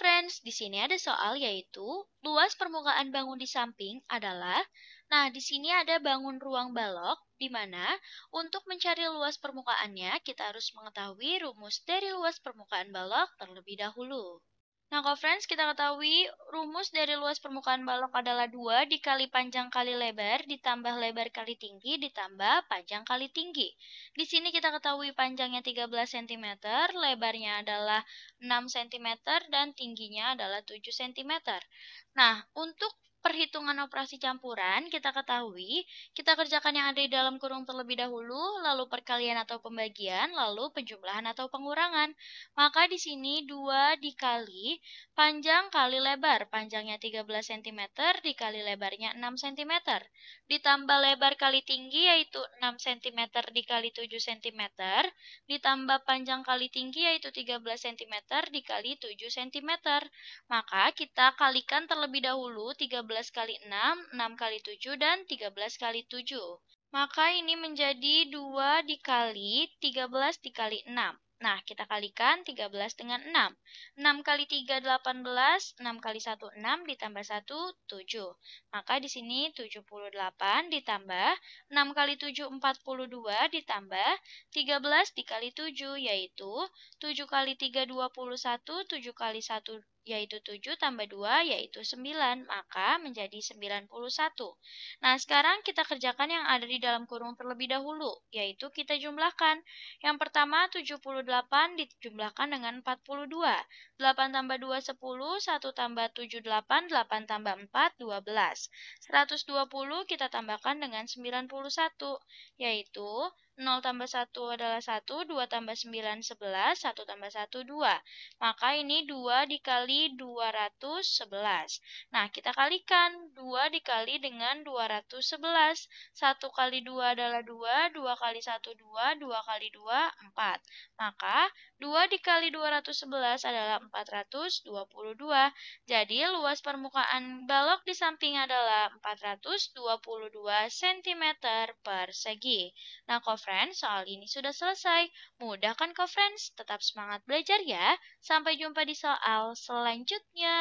friends, di sini ada soal yaitu luas permukaan bangun di samping adalah Nah, di sini ada bangun ruang balok, di mana untuk mencari luas permukaannya, kita harus mengetahui rumus dari luas permukaan balok terlebih dahulu. Nah, kalau friends, kita ketahui rumus dari luas permukaan balok adalah 2 dikali panjang kali lebar ditambah lebar kali tinggi ditambah panjang kali tinggi. Di sini kita ketahui panjangnya 13 cm, lebarnya adalah 6 cm, dan tingginya adalah 7 cm. Nah, untuk perhitungan operasi campuran, kita ketahui, kita kerjakan yang ada di dalam kurung terlebih dahulu, lalu perkalian atau pembagian, lalu penjumlahan atau pengurangan. Maka di sini 2 dikali panjang kali lebar, panjangnya 13 cm dikali lebarnya 6 cm. Ditambah lebar kali tinggi yaitu 6 cm dikali 7 cm, ditambah panjang kali tinggi yaitu 13 cm dikali 7 cm. Maka kita kalikan terlebih dahulu 13 12 kali 6, 6 kali 7, dan 13 kali 7. Maka ini menjadi 2 dikali 13 dikali 6. Nah, kita kalikan 13 dengan 6. 6 kali 3, 18. 6 kali 1, 6. Ditambah 1, 7. Maka di sini 78 ditambah 6 kali 7, 42. Ditambah 13 dikali 7, yaitu 7 kali 3, 21. 7 kali 1, yaitu 7 tambah 2, yaitu 9, maka menjadi 91. Nah, sekarang kita kerjakan yang ada di dalam kurung terlebih dahulu, yaitu kita jumlahkan. Yang pertama, 78 dijumlahkan dengan 42. 8 tambah 2, 10, 1 tambah 7, 8, 8 tambah 4, 12. 120 kita tambahkan dengan 91, yaitu 0 tambah 1 adalah 1, 2 tambah 9 11, 1 tambah 1 2. Maka ini 2 dikali 211. Nah, kita kalikan 2 dikali dengan 211. 1 kali 2 adalah 2, 2 kali 1 2, 2 kali 2 4. Maka 2 dikali 211 adalah 422. Jadi luas permukaan balok di samping adalah 422 cm persegi. Nah, cover Friends, soal ini sudah selesai. Mudah kan kok Friends? Tetap semangat belajar ya. Sampai jumpa di soal selanjutnya.